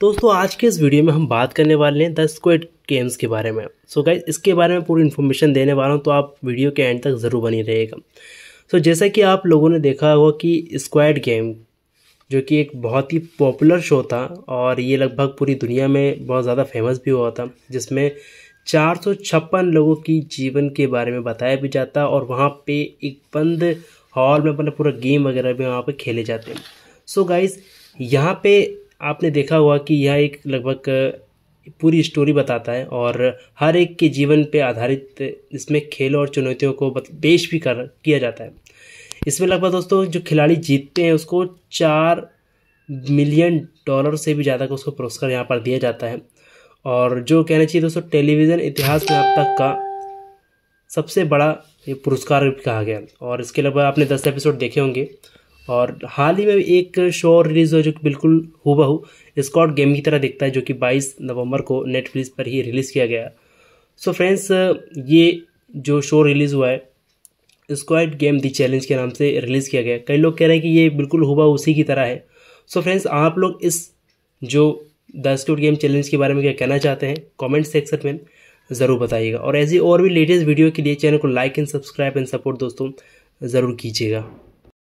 दोस्तों आज के इस वीडियो में हम बात करने वाले हैं द स्क्वेड गेम्स के बारे में सो so गाइज इसके बारे में पूरी इन्फॉर्मेशन देने वाला हूँ तो आप वीडियो के एंड तक ज़रूर बनी रहेगा सो so, जैसा कि आप लोगों ने देखा होगा कि स्क्वाड गेम जो कि एक बहुत ही पॉपुलर शो था और ये लगभग पूरी दुनिया में बहुत ज़्यादा फेमस भी हुआ था जिसमें चार लोगों की जीवन के बारे में बताया भी जाता और वहाँ पे एक बंद हॉल में मतलब पूरा गेम वगैरह भी वहाँ पे खेले जाते हैं सो गाइज़ यहाँ पे आपने देखा होगा कि यह एक लगभग पूरी स्टोरी बताता है और हर एक के जीवन पे आधारित इसमें खेल और चुनौतियों को पेश भी कर किया जाता है इसमें लगभग दोस्तों जो खिलाड़ी जीतते हैं उसको चार मिलियन डॉलर से भी ज़्यादा का उसको पुरस्कार यहाँ पर दिया जाता है और जो कहना चाहिए दोस्तों टेलीविज़न इतिहास में अब तक का सबसे बड़ा ये पुरस्कार कहा गया और इसके अलावा आपने दस एपिसोड देखे होंगे और हाल ही में एक शो रिलीज़ हुआ जो कि बिल्कुल हुबहू स्कॉट गेम की तरह दिखता है जो कि 22 नवंबर को नेटफ्लिक्स पर ही रिलीज़ किया गया सो so फ्रेंड्स ये जो शो रिलीज़ हुआ है स्क्वाड गेम दी चैलेंज के नाम से रिलीज़ किया गया कई लोग कह रहे हैं कि ये बिल्कुल हुबा उसी की तरह है सो so फ्रेंड्स आप लोग इस जो द स्कॉट गेम चैलेंज के बारे में क्या कहना चाहते हैं कॉमेंट सेक्शन में ज़रूर बताइएगा और ऐसी और भी लेटेस्ट वीडियो के लिए चैनल को like and subscribe and support दोस्तों ज़रूर कीजिएगा